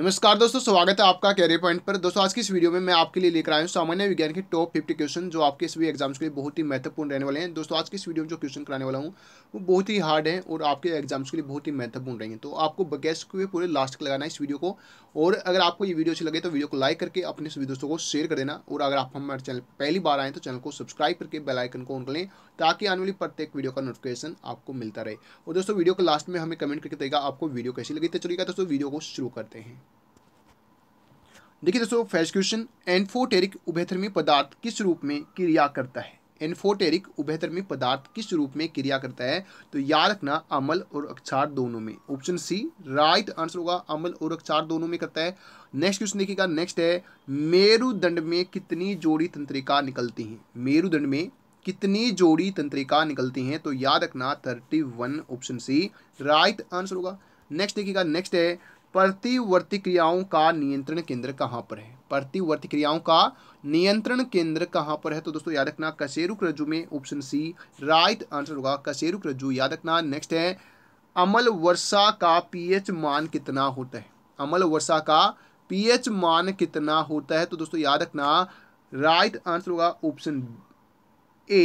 नमस्कार दोस्तों स्वागत है आपका कैरियर पॉइंट पर दोस्तों आज की इस वीडियो में मैं आपके लिए लेकर आया हूँ सामान्य विज्ञान के टॉप फिफ्टी क्वेश्चन जो आपके सभी एग्जाम्स के लिए बहुत ही महत्वपूर्ण रहने वाले हैं दोस्तों आज की इस वीडियो में जो क्वेश्चन कराने वाला हूँ वो बहुत ही हार्ड है और आपके एग्जाम्स के लिए बहुत ही महत्वपूर्ण रहेंगे तो आपको बगैस हुए पूरे लास्ट लगाना है इस वीडियो को और अगर आपको ये वीडियो अच्छी लगे तो वीडियो को लाइक करके अपने सभी दोस्तों को शेयर कर देना और अगर आप हमारे चैनल पहली बार आए तो चैनल को सब्सक्राइब करके बेलाइकन को ऑन कर लें ताकि आने वाली प्रत्येक वीडियो का नोटिफिकेशन आपको मिलता रहे और दोस्तों वीडियो के लास्ट में हमें कमेंट करके देगा आपको वीडियो कैसी लगी तो चलिएगा दोस्तों वीडियो को शुरू करते हैं देखिए दोस्तों फर्स्ट क्वेश्चन एनफोटेरिक उभयथर्मी पदार्थ किस रूप में क्रिया करता है एनफोटेरिक उभयथर्मी पदार्थ किस रूप में क्रिया करता है तो याद रखना अमल और अक्षार दोनों में ऑप्शन सी राइट आंसर होगा अमल और अक्षार दोनों में करता है नेक्स्ट क्वेश्चन देखिएगा नेक्स्ट है मेरुदंड में कितनी जोड़ी तंत्रिका निकलती हैं मेरुदंड में कितनी जोड़ी तंत्रिका निकलती हैं तो याद रखना thirty one option C right answer होगा नेक्स्ट देखिएगा नेक्स्ट है प्रतिवर्ती क्रियाओं का नियंत्रण केंद्र कहाँ पर है प्रतिवर्ती क्रियाओं का नियंत्रण केंद्र कहाँ पर है तो दोस्तों याद रखना कशेरुक रज्जु में ऑप्शन सी राइट आंसर होगा कशेरुक रज्जु याद रखना नेक्स्ट है अमल वर्षा का पीएच मान कितना होता है अमल वर्षा का पीएच मान कितना होता है तो दोस्तों याद रखना राइट आंसर होगा ऑप्शन ए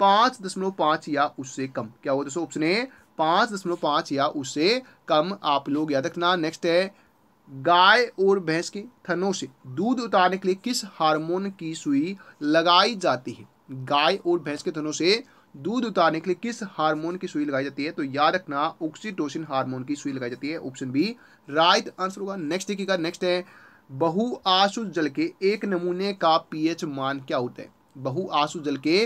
पाँच दशमलव पाँच या उससे कम क्या होगा दोस्तों ऑप्शन ए पाँच दशमलव पाँच या उससे कम आप लोग याद रखना नेक्स्ट है गाय और भैंस के थनों से दूध उतारने के लिए किस हार्मोन की सुई लगाई जाती है गाय और भैंस के थनों से दूध उतारने के लिए किस हार्मोन की सुई लगाई जाती है तो याद रखना ऑक्सीटोसिन हार्मोन की सुई लगाई जाती है ऑप्शन बी राइट आंसर होगा नेक्स्ट देखिएगा नेक्स्ट है बहुआशु जल के एक नमूने का पीएच मान क्या होता है बहु आंसु जल के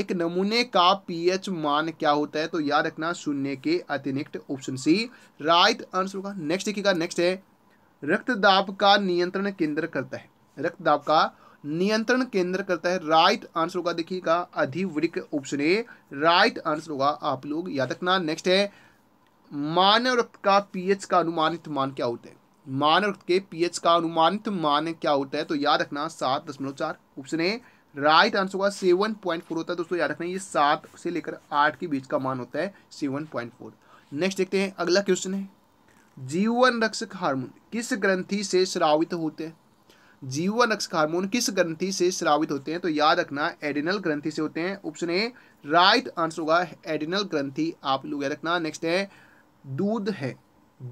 एक नमूने का पीएच मान क्या होता है तो याद रखना शून्य के अतिरिक्त ऑप्शन सी राइट आंसर होगा नेक्स्ट देखिएगा नेक्स्ट है रक्तदाब का नियंत्रण केंद्र करता है रक्तदाब का नियंत्रण केंद्र करता है राइट आंसर होगा देखिएगा अधिवृक ऑप्शन ए राइट आंसर होगा आप लोग याद रखना नेक्स्ट है मानव रक्त का पीएच का अनुमानित मान क्या होता है मानव रक्त के पीएच का अनुमानित मान क्या होता है तो याद रखना सात दशमलव चार ऑप्शन ए राइट आंसर होगा सेवन पॉइंट फोर होता है दोस्तों याद रखना ये सात से लेकर आठ के बीच का मान होता है सेवन पॉइंट फोर नेक्स्ट देखते हैं अगला क्वेश्चन है जीवन रक्षक हार्मोन किस ग्रंथि से श्रावित होते हैं जीवन रक्षक हार्मोन किस ग्रंथि से श्रावित होते हैं तो याद रखना एडिनल ग्रंथि से होते हैं ऑप्शन ए राइट आंसर होगा एडिनल ग्रंथि आप लोग याद रखना नेक्स्ट है दूध है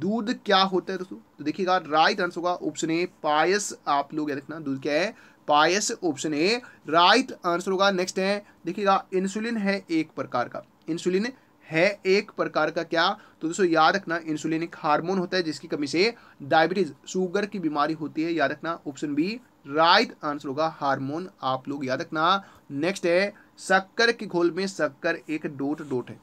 दूध क्या होता है दोस्तों तो देखिएगा राइट आंसर होगा ऑप्शन ए पायस आप लोग याद रखना दूध क्या है बायस ऑप्शन ए राइट आंसर होगा नेक्स्ट है देखिएगा इंसुलिन है एक प्रकार का इंसुलिन है एक प्रकार का क्या तो दोस्तों याद रखना इंसुलिन एक हार्मोन होता है जिसकी कमी से डायबिटीज शुगर की बीमारी होती है याद रखना ऑप्शन बी राइट आंसर होगा हार्मोन आप लोग याद रखना नेक्स्ट है शक्कर के घोल में शक्कर एक डोट डोट है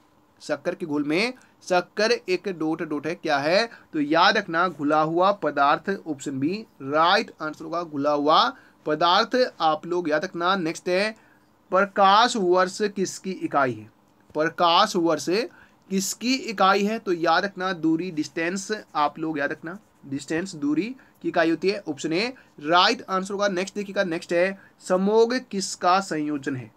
शक्कर के घोल में शक्कर एक डोट डोट है क्या है तो याद रखना घुला हुआ पदार्थ ऑप्शन बी राइट आंसर होगा घुला हुआ पदार्थ आप लोग याद रखना नेक्स्ट है प्रकाश वर्ष किसकी इकाई है प्रकाश वर्ष किसकी इकाई है तो याद रखना दूरी डिस्टेंस आप लोग याद रखना डिस्टेंस दूरी की इकाई होती है ऑप्शन ए राइट आंसर होगा नेक्स्ट देखिएगा नेक्स्ट है समोग किसका संयोजन है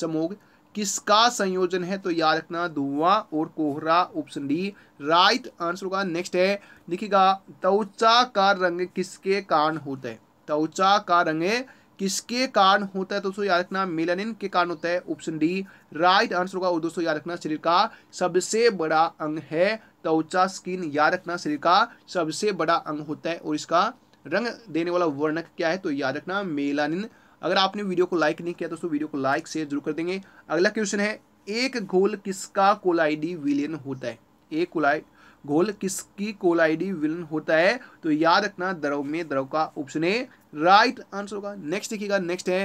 समोग किसका संयोजन है तो याद रखना धुआं और कोहरा ऑप्शन डी राइट आंसर होगा नेक्स्ट है देखिएगा त्वचा का रंग किसके कारण होता है त्वचा का रंगे किसके कारण होता है दोस्तों याद रखना मेलानिन के कारण होता है ऑप्शन डी राइट आंसर होगा और दोस्तों याद रखना शरीर का सबसे बड़ा अंग है त्वचा स्किन याद रखना शरीर का सबसे बड़ा अंग होता है और इसका रंग देने वाला वर्णक क्या है तो याद रखना मेलानिन अगर आपने वीडियो को लाइक नहीं किया दोस्तों वीडियो को लाइक शेयर जरूर कर देंगे अगला क्वेश्चन है एक घोल किसका कोलाइडी विलियन होता है एक कोलाइड घोल किसकी कोलाइडी विलन होता है तो याद रखना द्रव में द्रव का ऑप्शन राइट आंसर होगा नेक्स्ट देखिएगा नेक्स्ट है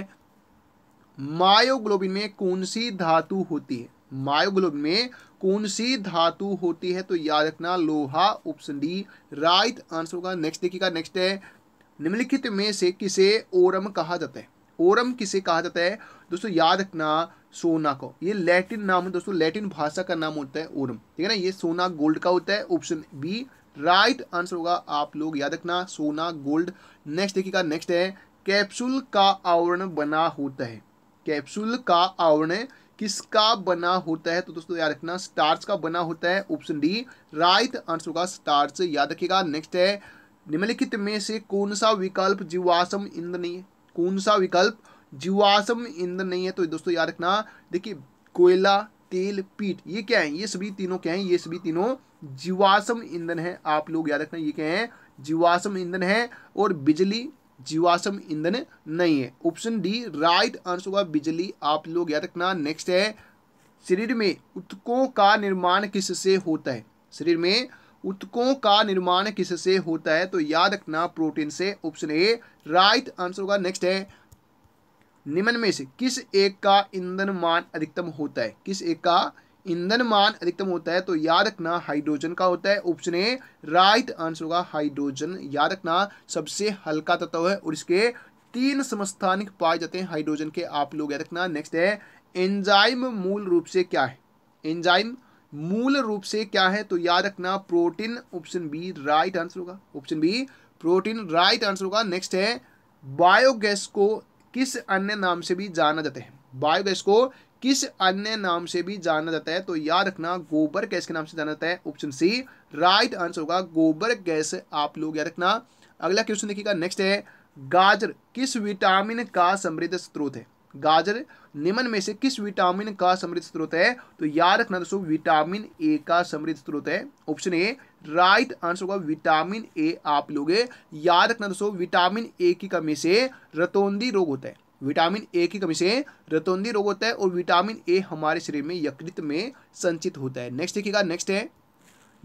मायोग्लोबिन में कौन सी धातु होती है मायोग्लोबिन में कौन सी धातु होती है तो याद रखना लोहा ऑप्शन डी राइट आंसर होगा नेक्स्ट देखिएगा नेक्स्ट है निम्नलिखित में से किसे ओरम कहा जाता है ओरम किसे कहा जाता है दोस्तों याद रखना सोना को ये लैटिन नाम है दोस्तों लैटिन भाषा का नाम होता है ओरम ठीक है ना ये सोना गोल्ड का होता है ऑप्शन बी राइट आंसर होगा आप लोग याद रखना सोना गोल्ड नेक्स्ट देखिएगा नेक्स्ट है कैप्सूल का आवरण बना होता है कैप्सूल का आवरण किसका बना होता है तो दोस्तों याद रखना स्टार्च का बना होता है ऑप्शन डी राइट आंसर होगा स्टार्च याद रखिएगा नेक्स्ट है निम्नलिखित में से कौन सा विकल्प जीवाश्म ईंधन नहीं है कौन सा विकल्प जीवाश्म ईंधन नहीं है तो दोस्तों याद रखना देखिए कोयला तेल पीठ ये क्या है ये सभी तीनों क्या है ये सभी तीनों जीवाश्म ईंधन है आप लोग याद रखना ये क्या है जीवाश्म ईंधन है और बिजली जीवाश्म ईंधन नहीं है ऑप्शन डी राइट आंसर होगा बिजली आप लोग याद रखना नेक्स्ट है शरीर में उत्कों का निर्माण किससे होता है शरीर में उत्कों का निर्माण किससे होता है तो याद रखना प्रोटीन से ऑप्शन ए राइट आंसर होगा नेक्स्ट है निम्न में से किस एक का ईंधन मान अधिकतम होता है किस एक का ईंधन मान अधिकतम होता है तो याद रखना हाइड्रोजन का होता है ऑप्शन ए राइट आंसर होगा हाइड्रोजन याद रखना सबसे हल्का तत्व है और इसके तीन समस्थानिक पाए जाते हैं हाइड्रोजन के आप लोग याद रखना नेक्स्ट है एंजाइम मूल रूप से क्या है एंजाइम मूल रूप से क्या है तो याद रखना protein option B right answer होगा option B protein right answer होगा नेक्स्ट है बायोगैस को किस अन्य नाम से भी जाना जाता है बायोगैस को किस अन्य नाम से भी जाना जाता है तो याद रखना गोबर गैस के नाम से जाना जाता है ऑप्शन सी राइट आंसर होगा गोबर गैस आप लोग याद रखना अगला क्वेश्चन देखिएगा नेक्स्ट है गाजर किस विटामिन का समृद्ध स्रोत है गाजर निम्न में से किस विटामिन का समृद्ध स्रोत है तो याद रखना दोस्तों विटामिन ए का समृद्ध स्रोत है ऑप्शन ए राइट आंसर होगा विटामिन ए आप लोगे याद रखना दोस्तों विटामिन ए की कमी से रतौंदी रोग होता है विटामिन ए की कमी से रतौंदी रोग होता है और विटामिन ए हमारे शरीर में यकृत में संचित होता है नेक्स्ट देखिएगा नेक्स्ट है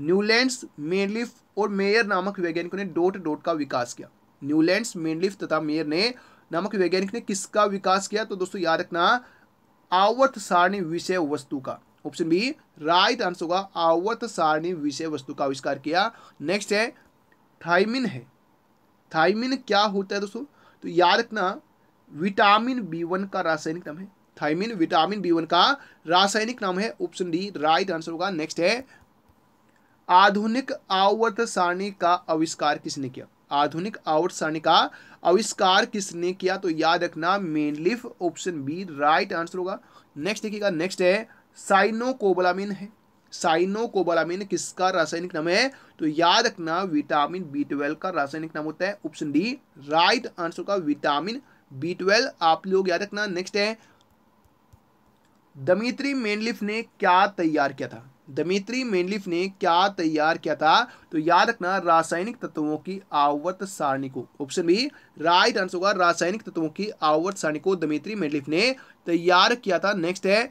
न्यूलैंड्स मेनलिफ और मेयर नामक वैज्ञानिकों ने डोट डोट का विकास किया न्यूलैंड्स मेनलिफ तथा मेयर ने नामक वैज्ञानिक ने किसका विकास किया तो दोस्तों याद रखना आवर्त सारणी विषय वस्तु का ऑप्शन बी राइट आंसर होगा आवर्त सारणी विषय वस्तु का आविष्कार किया नेक्स्ट है थाइमिन है थाइमिन क्या होता है दोस्तों तो याद रखना विटामिन बी वन का रासायनिक नाम है थाइमिन विटामिन बी वन का रासायनिक नाम है ऑप्शन डी राइट आंसर होगा नेक्स्ट है आधुनिक आवर्त सारणी का आविष्कार किसने किया आधुनिक आवर्त सारणी का आविष्कार किसने किया तो याद रखना मेनलिफ ऑप्शन बी राइट आंसर होगा नेक्स्ट देखिएगा नेक्स्ट है साइनोकोबलामिन है साइनोकोबलामिन किसका रासायनिक नाम है तो याद रखना विटामिन बी ट्वेल्व का रासायनिक नाम होता है ऑप्शन डी राइट आंसर का विटामिन बी ट्वेल्व आप लोग याद रखना नेक्स्ट है दमित्री मेनलिफ ने क्या तैयार किया था दमित्री मेनलिफ ने क्या तैयार किया था तो याद रखना रासायनिक तत्वों की आवर्त सारणी को ऑप्शन बी राइट आंसर होगा रासायनिक तत्वों की आवर्त सारणी को दमित्री मेनलिफ ने तैयार किया था नेक्स्ट है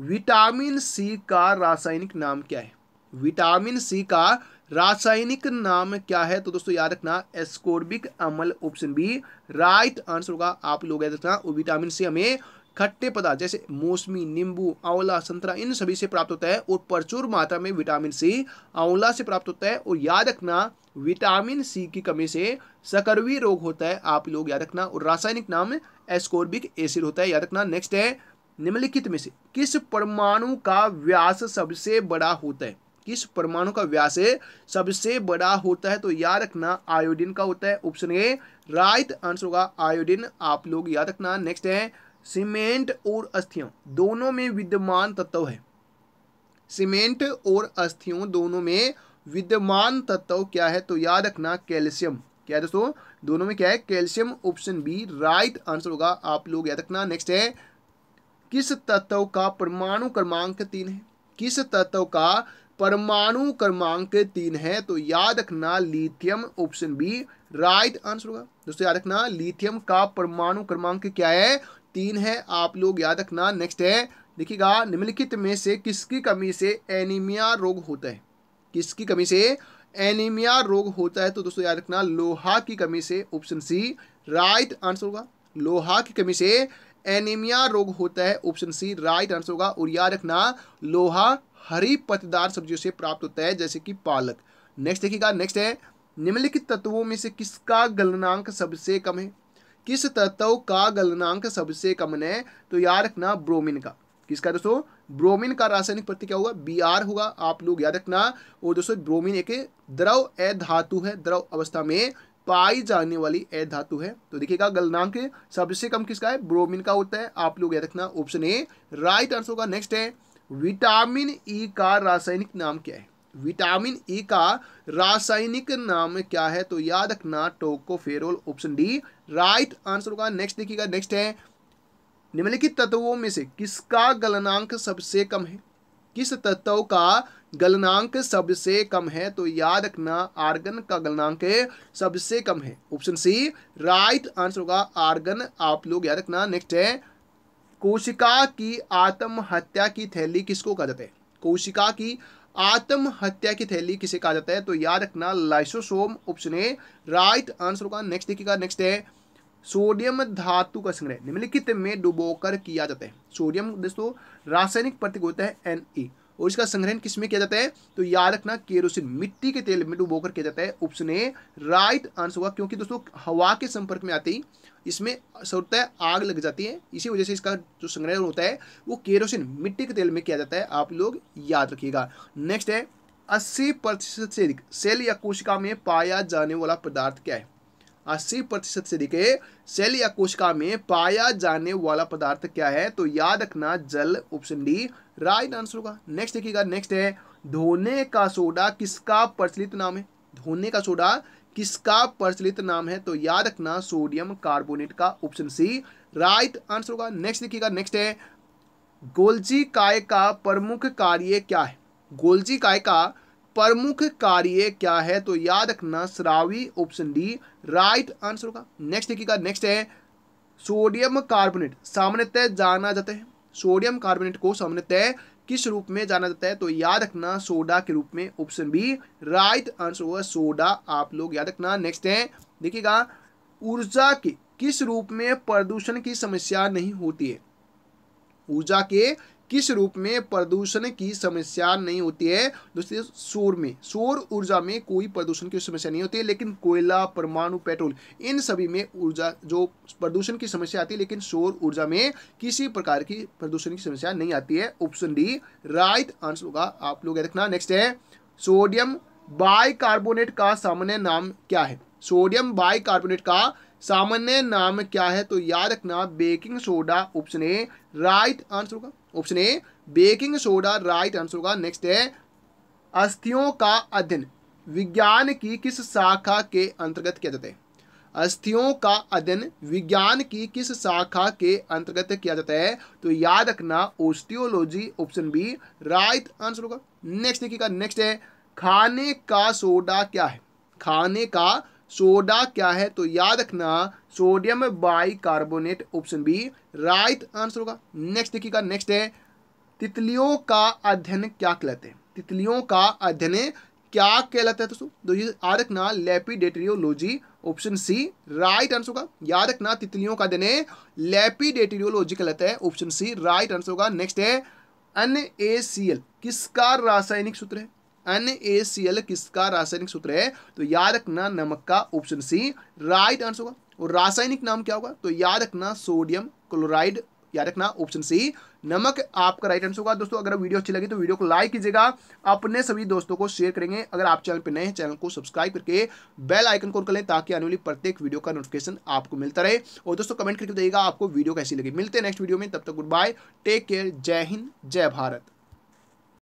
विटामिन सी का रासायनिक नाम क्या है विटामिन सी का रासायनिक नाम क्या है तो दोस्तों याद रखना एस्कोर्बिक अम्ल ऑप्शन बी राइट आंसर होगा आप लोग याद रखना विटामिन सी हमें खट्टे पदार्थ जैसे मौसमी नींबू आंवला संतरा इन सभी से प्राप्त होता है और प्रचुर मात्रा में विटामिन सी आंवला से प्राप्त होता है और याद रखना विटामिन सी की कमी से सकरवी रोग होता है आप लोग याद रखना और रासायनिक नाम एस्कोर्बिक एसिड होता है याद रखना नेक्स्ट है निम्नलिखित में से किस परमाणु का व्यास सबसे बड़ा होता है किस परमाणु का व्यास सबसे बड़ा होता है तो याद रखना आयोडीन का होता है ऑप्शन ए राइट आंसर होगा आयोडीन आप लोग याद रखना नेक्स्ट है सीमेंट और अस्थियों दोनों में विद्यमान तत्व है सीमेंट और अस्थियों दोनों में विद्यमान तत्व क्या है तो याद रखना कैल्शियम क्या दोस्तों दोनों में क्या है calcium option B right answer होगा आप लोग याद रखना नेक्स्ट है किस तत्व का परमाणु क्रमांक तीन है किस तत्व का परमाणु क्रमांक तीन है तो याद रखना lithium option B right answer होगा दोस्तों याद रखना लिथियम का परमाणु क्रमांक क्या है तीन है आप लोग याद रखना नेक्स्ट है देखिएगा निम्नलिखित में से किसकी कमी से एनीमिया रोग होता है किसकी कमी से एनीमिया रोग होता है तो दोस्तों याद रखना लोहा की कमी से ऑप्शन सी राइट आंसर होगा लोहा की कमी से एनीमिया रोग होता है ऑप्शन सी राइट आंसर होगा उड़िया रखना लोहा हरी पतदार सब्जियों से प्राप्त होता है जैसे कि पालक नेक्स्ट देखिएगा नेक्स्ट है निम्नलिखित तत्वों में से किसका गलनांक सबसे कम है किस तत्व का गलनांक सबसे कम है तो याद रखना ब्रोमिन का किसका दोस्तों ब्रोमिन का रासायनिक प्रति क्या होगा बी आर होगा आप लोग याद रखना और दोस्तों ब्रोमिन एक द्रव ए धातु है द्रव अवस्था में पाई जाने वाली ए धातु है तो देखिएगा गलनांक सबसे कम किसका है ब्रोमिन का होता है आप लोग याद रखना ऑप्शन ए राइट आंसर होगा नेक्स्ट है विटामिन ई e का रासायनिक नाम क्या है विटामिन ई e का रासायनिक नाम क्या है तो याद रखना tocopherol option D right answer होगा नेक्स्ट देखिएगा नेक्स्ट है निम्नलिखित तत्वों में से किसका गलनांक सबसे कम है किस तत्व का गलनांक सबसे कम है तो याद रखना आर्गन का गलनांक सबसे कम है ऑप्शन सी राइट आंसर होगा आर्गन आप लोग याद रखना नेक्स्ट है कोशिका की आत्महत्या की थैली किसको कहा जाता है कोशिका की आत्महत्या की थैली किसे कहा जाता है तो याद रखना lysosome option A right answer होगा नेक्स्ट देखिएगा नेक्स्ट है सोडियम धातु का संग्रह निम्नलिखित में डुबोकर किया जाता है सोडियम दोस्तों रासायनिक प्रतीक होता है एन और इसका संग्रहण किसमें किया जाता है तो याद रखना केरोसिन मिट्टी के तेल में डुबोकर किया जाता है उपसने राइट आंसर होगा क्योंकि दोस्तों हवा के संपर्क में आते ही इसमें होता है आग लग जाती है इसी वजह से इसका जो संग्रहण होता है वो केरोसिन मिट्टी के तेल में किया जाता है आप लोग याद रखिएगा नेक्स्ट है अस्सी प्रतिशत से अधिक सेल या कोशिका में पाया जाने वाला पदार्थ क्या है अस्सी प्रतिशत से दिखे सेल या कोशिका में पाया जाने वाला पदार्थ क्या है तो याद रखना जल ऑप्शन डी राइट आंसर होगा नेक्स्ट देखिएगा नेक्स्ट है धोने का सोडा किसका प्रचलित नाम है धोने का सोडा किसका प्रचलित नाम है तो याद रखना सोडियम कार्बोनेट का ऑप्शन सी राइट आंसर होगा नेक्स्ट देखिएगा नेक्स्ट है गोल्जी काय का प्रमुख कार्य क्या है गोल्जी काय का प्रमुख कार्य क्या है तो याद रखना श्रावी ऑप्शन डी राइट आंसर होगा नेक्स्ट देखिएगा नेक्स्ट है सोडियम कार्बोनेट सामान्यतः जाना जाता है सोडियम कार्बोनेट को सामान्यतः किस रूप में जाना जाता है तो याद रखना सोडा के रूप में ऑप्शन बी राइट आंसर होगा सोडा आप लोग याद रखना नेक्स्ट है देखिएगा ऊर्जा के किस रूप में प्रदूषण की समस्या नहीं होती है ऊर्जा के किस रूप में प्रदूषण की समस्या नहीं होती है दोस्तों सौर में सौर ऊर्जा में कोई प्रदूषण की समस्या नहीं होती है लेकिन कोयला परमाणु पेट्रोल इन सभी में ऊर्जा जो प्रदूषण की समस्या आती है लेकिन सौर ऊर्जा में किसी प्रकार की प्रदूषण की समस्या नहीं आती है ऑप्शन डी राइट आंसर होगा आप लोग रखना नेक्स्ट है सोडियम बाइकार्बोनेट का सामान्य नाम क्या है सोडियम बाइकार्बोनेट का सामान्य नाम क्या है तो याद रखना baking soda option A right answer होगा option A baking soda right answer होगा नेक्स्ट है अस्थियों का अध्ययन विज्ञान की किस शाखा के अंतर्गत किया जाता है अस्थियों का अध्ययन विज्ञान की किस शाखा के अंतर्गत किया जाता है तो याद रखना osteology option B right answer होगा नेक्स्ट देखिएगा नेक्स्ट है खाने का सोडा क्या है खाने का सोडा क्या है तो याद रखना sodium bicarbonate option B right answer होगा नेक्स्ट देखिएगा नेक्स्ट है तितलियों का अध्ययन क्या कहलाते हैं तितलियों का अध्ययन क्या कहलाता है दोस्तों तो याद रखना lepidopterology option C right answer होगा याद रखना तितलियों का देने लेपिडेटरियोलॉजी कहलाता है ऑप्शन सी राइट आंसर होगा नेक्स्ट है एन ए सी एल किसका रासायनिक सूत्र है एन किसका रासायनिक सूत्र है तो याद रखना नमक का ऑप्शन सी राइट आंसर होगा और रासायनिक नाम क्या होगा तो याद रखना सोडियम क्लोराइड याद रखना ऑप्शन सी नमक आपका राइट आंसर होगा दोस्तों अगर वीडियो अच्छी लगी तो वीडियो को लाइक कीजिएगा अपने सभी दोस्तों को शेयर करेंगे अगर आप चैनल पर नए हैं चैनल को सब्सक्राइब करके बेल आइकन को करें लें ताकि आने वाली प्रत्येक वीडियो का नोटिफिकेशन आपको मिलता रहे और दोस्तों कमेंट करके बताइएगा आपको वीडियो कैसी लगी मिलते हैं नेक्स्ट वीडियो में तब तक गुड बाय टेक केयर जय हिंद जय भारत